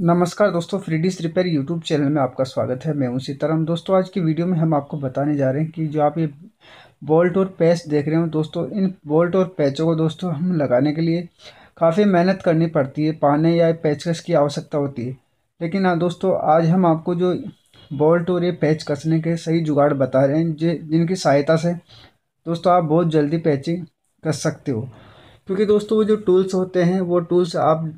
नमस्कार दोस्तों free dish repair YouTube channel में आपका स्वागत है मैं उसी तरह दोस्तों आज की वीडियो में हम आपको बताने जा रहे हैं कि जो आप ये बोल्ट और पैच देख रहे हो दोस्तों इन बोल्ट और पैचों को दोस्तों हम लगाने के लिए काफ़ी मेहनत करनी पड़ती है पाने या पैचकस की आवश्यकता होती है लेकिन हाँ दोस्तों आज हम आपको जो बोल्ट और ये पैच कसने के सही जुगाड़ बता रहे हैं जिनकी सहायता से दोस्तों आप बहुत जल्दी पैचिंग कस सकते हो क्योंकि दोस्तों वो जो टूल्स होते हैं वो टूल्स आप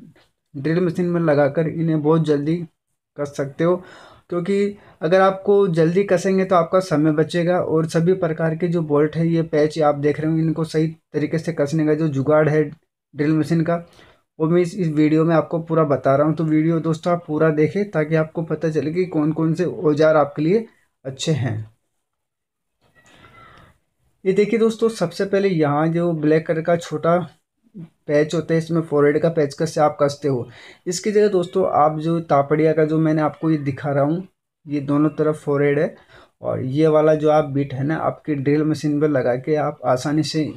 ड्रिल मशीन में लगाकर इन्हें बहुत जल्दी कस सकते हो क्योंकि अगर आपको जल्दी कसेंगे तो आपका समय बचेगा और सभी प्रकार के जो बोल्ट है ये पैच आप देख रहे हो इनको सही तरीके से कसने का जो जुगाड़ है ड्रिल मशीन का वो मैं इस इस वीडियो में आपको पूरा बता रहा हूँ तो वीडियो दोस्तों आप पूरा देखें ताकि आपको पता चले कि कौन कौन से औजार आपके लिए अच्छे हैं ये देखिए दोस्तों सबसे पहले यहाँ जो ब्लैक कलर का छोटा पैच होता है इसमें फोरहेड का पैच कस से आप कसते हो इसकी जगह दोस्तों आप जो तापड़िया का जो मैंने आपको ये दिखा रहा हूँ ये दोनों तरफ फोरहेड है और ये वाला जो आप बीट है ना आपकी ड्रिल मशीन पर लगा के आप आसानी से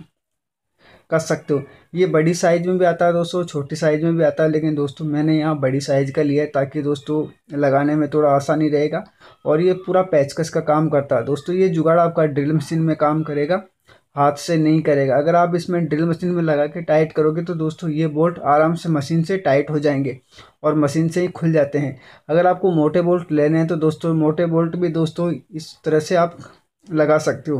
कस सकते हो ये बड़ी साइज़ में भी आता है दोस्तों छोटी साइज़ में भी आता है लेकिन दोस्तों मैंने यहाँ बड़ी साइज़ का लिया है ताकि दोस्तों लगाने में थोड़ा आसानी रहेगा और ये पूरा पैचकस का काम करता है दोस्तों ये जुगाड़ आपका ड्रिल मशीन में काम करेगा हाथ से नहीं करेगा अगर आप इसमें ड्रिल मशीन में लगा के टाइट करोगे तो दोस्तों ये बोल्ट आराम से मशीन से टाइट हो जाएंगे और मशीन से ही खुल जाते हैं अगर आपको मोटे बोल्ट लेने हैं तो दोस्तों मोटे बोल्ट भी दोस्तों इस तरह से आप लगा सकते हो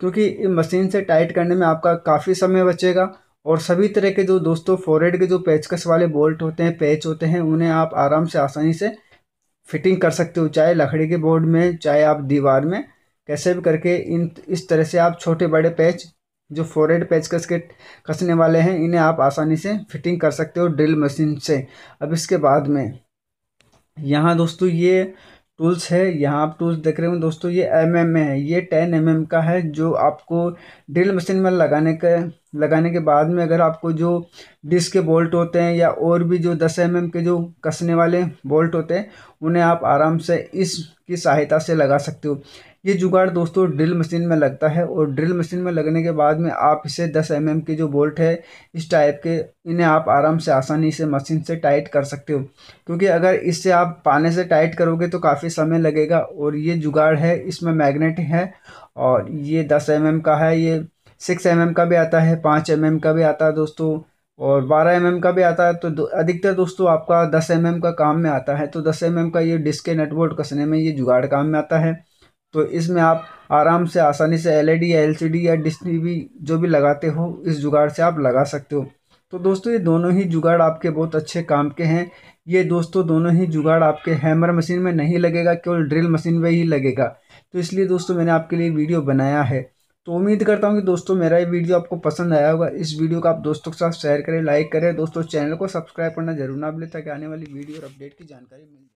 क्योंकि मशीन से टाइट करने में आपका काफ़ी समय बचेगा और सभी तरह के जो दोस्तों फोरेड के जो पेचकस वाले बोल्ट होते हैं पैच होते हैं उन्हें आप आराम से आसानी से फिटिंग कर सकते हो चाहे लकड़ी के बोर्ड में चाहे आप दीवार में कैसे भी करके इन इस तरह से आप छोटे बड़े पैच जो फोरेड पैच कस के कसने वाले हैं इन्हें आप आसानी से फिटिंग कर सकते हो ड्रिल मशीन से अब इसके बाद में यहाँ दोस्तों ये टूल्स है यहाँ आप टूल्स देख रहे हो दोस्तों ये एम एम है ये टेन एम एम का है जो आपको ड्रिल मशीन में लगाने के लगाने के बाद में अगर आपको जो डिस्क के बोल्ट होते हैं या और भी जो दस एम mm के जो कसने वाले बोल्ट होते हैं उन्हें आप आराम से इस की सहायता से लगा सकते हो ये जुगाड़ दोस्तों ड्रिल मशीन में लगता है और ड्रिल मशीन में लगने के बाद में आप इसे 10 एम mm के जो बोल्ट है इस टाइप के इन्हें आप आराम से आसानी से मशीन से टाइट कर सकते हो क्योंकि अगर इससे आप पाने से टाइट करोगे तो काफ़ी समय लगेगा और ये जुगाड़ है इसमें मैग्नेट है और ये 10 एम mm का है ये सिक्स एम का भी आता है पाँच एम का भी आता है दोस्तों और बारह एम mm का भी आता है तो दो, अधिकतर दोस्तों आपका दस एम mm का काम में आता है तो दस एम mm का ये डिस्क के नेटवर्क कसने में ये जुगाड़ काम में आता है तो इसमें आप आराम से आसानी से डी या डी या डिस्क वी जो भी लगाते हो इस जुगाड़ से आप लगा सकते हो तो दोस्तों ये दोनों ही जुगाड़ आपके बहुत अच्छे काम के हैं ये दोस्तों दोनों ही जुगाड़ आपके हैमर मशीन में नहीं लगेगा केवल ड्रिल मशीन में ही लगेगा तो इसलिए दोस्तों मैंने आपके लिए वीडियो बनाया है तो उम्मीद करता हूँ कि दोस्तों मेरा ये वीडियो आपको पसंद आया होगा इस वीडियो को आप दोस्तों के साथ शेयर करें लाइक करें दोस्तों चैनल को सब्सक्राइब करना जरूर ना भूलें ताकि आने वाली वीडियो और अपडेट की जानकारी मिल